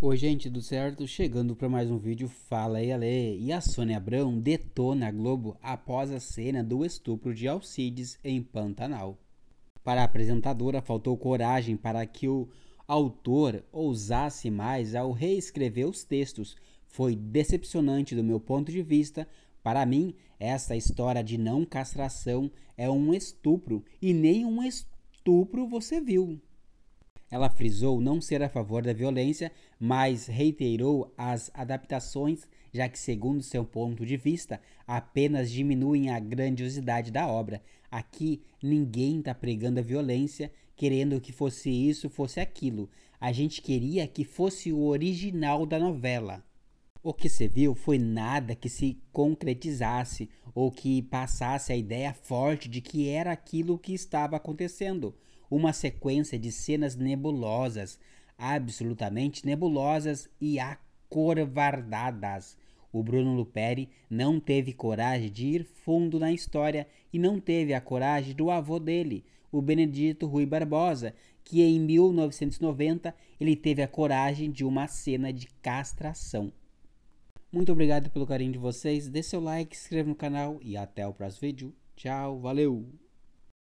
Oi gente, do certo? Chegando para mais um vídeo Fala aí Ale! E a Sônia Abrão detona a Globo após a cena do estupro de Alcides em Pantanal. Para a apresentadora faltou coragem para que o autor ousasse mais ao reescrever os textos. Foi decepcionante do meu ponto de vista. Para mim, essa história de não castração é um estupro e nem um estupro você viu. Ela frisou não ser a favor da violência, mas reiterou as adaptações, já que, segundo seu ponto de vista, apenas diminuem a grandiosidade da obra. Aqui ninguém está pregando a violência, querendo que fosse isso, fosse aquilo. A gente queria que fosse o original da novela. O que se viu foi nada que se concretizasse ou que passasse a ideia forte de que era aquilo que estava acontecendo. Uma sequência de cenas nebulosas, absolutamente nebulosas e acorvardadas. O Bruno Luperi não teve coragem de ir fundo na história e não teve a coragem do avô dele, o Benedito Rui Barbosa, que em 1990 ele teve a coragem de uma cena de castração. Muito obrigado pelo carinho de vocês. Dê seu like, se inscreva no canal e até o próximo vídeo. Tchau, valeu!